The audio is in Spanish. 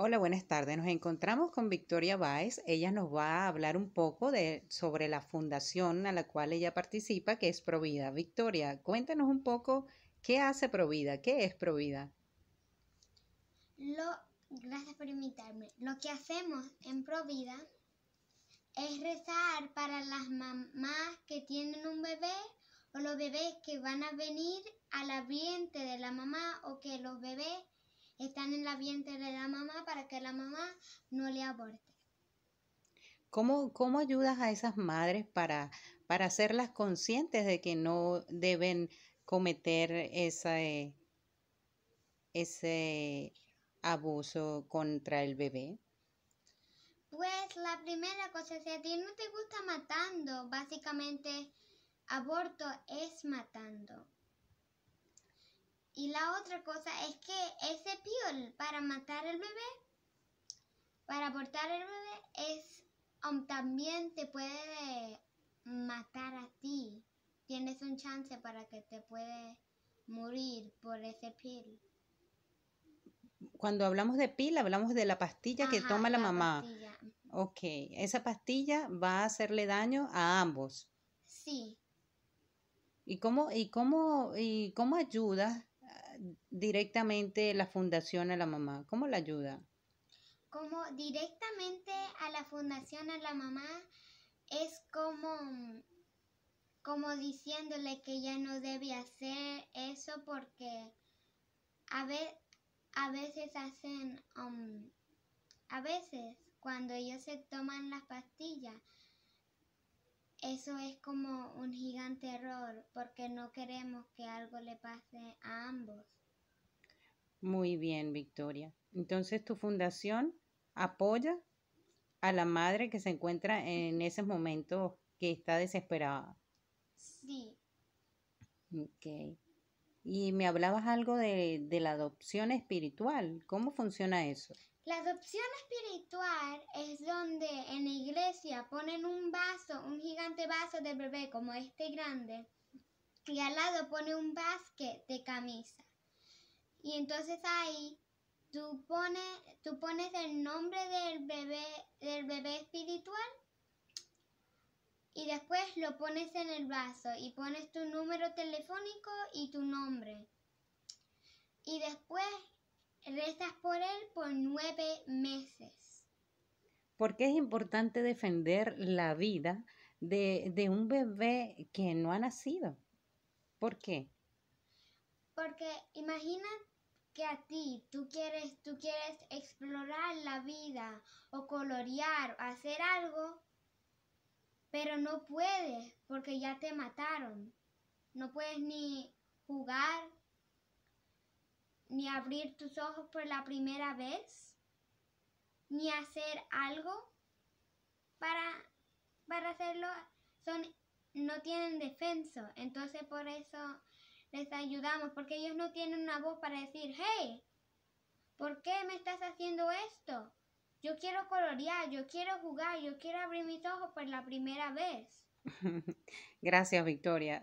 Hola, buenas tardes. Nos encontramos con Victoria Baez. Ella nos va a hablar un poco de, sobre la fundación a la cual ella participa, que es Provida. Victoria, cuéntanos un poco qué hace Provida, qué es Provida. Lo, gracias por invitarme. Lo que hacemos en Provida es rezar para las mamás que tienen un bebé o los bebés que van a venir al ambiente de la mamá o que los bebés están en la vientre de la mamá para que la mamá no le aborte. ¿Cómo, cómo ayudas a esas madres para, para hacerlas conscientes de que no deben cometer ese, eh, ese abuso contra el bebé? Pues la primera cosa, es que a ti no te gusta matando, básicamente aborto es matando. Y la otra cosa es que ese piol para matar al bebé, para abortar al bebé, es um, también te puede matar a ti. Tienes un chance para que te puede morir por ese piel? Cuando hablamos de pil, hablamos de la pastilla que toma la, mamá. Ok, esa pastilla va a hacerle daño a ambos. Sí. ¿Y cómo, y cómo, y cómo ayudas directamente la fundación a la mamá? ¿Cómo la ayuda? Como directamente a la fundación a la mamá es como, como diciéndole que ya no debe hacer eso porque a, a veces hacen, um, a veces cuando ellos se toman las pastillas, eso es como un gigante error porque no queremos que algo le pase a muy bien, Victoria. Entonces, tu fundación apoya a la madre que se encuentra en ese momento que está desesperada. Sí. Ok. Y me hablabas algo de, la adopción espiritual. ¿Cómo funciona eso? La adopción espiritual es donde en la iglesia ponen un vaso, un gigante vaso de bebé como este grande, y al lado pone un basket de camisa y entonces ahí tú pones, tú pones el nombre del bebé, del bebé espiritual y después lo pones en el vaso y pones tu número telefónico y tu nombre. Y después rezas por él por nueve meses. Porque es importante defender la vida de, de un bebé que no ha nacido. ¿Por qué? Porque imagina que a ti tú quieres, tú quieres explorar la vida o colorear, o hacer algo, pero no puedes porque ya te mataron. No puedes ni jugar, ni abrir tus ojos por la primera vez, ni hacer algo para, para hacerlo. Son, no tienen defensa, entonces por eso les ayudamos, porque ellos no tienen una voz para decir, hey, ¿por qué me estás haciendo esto? Yo quiero colorear, yo quiero jugar, yo quiero abrir mis ojos por la primera vez. Gracias, Victoria.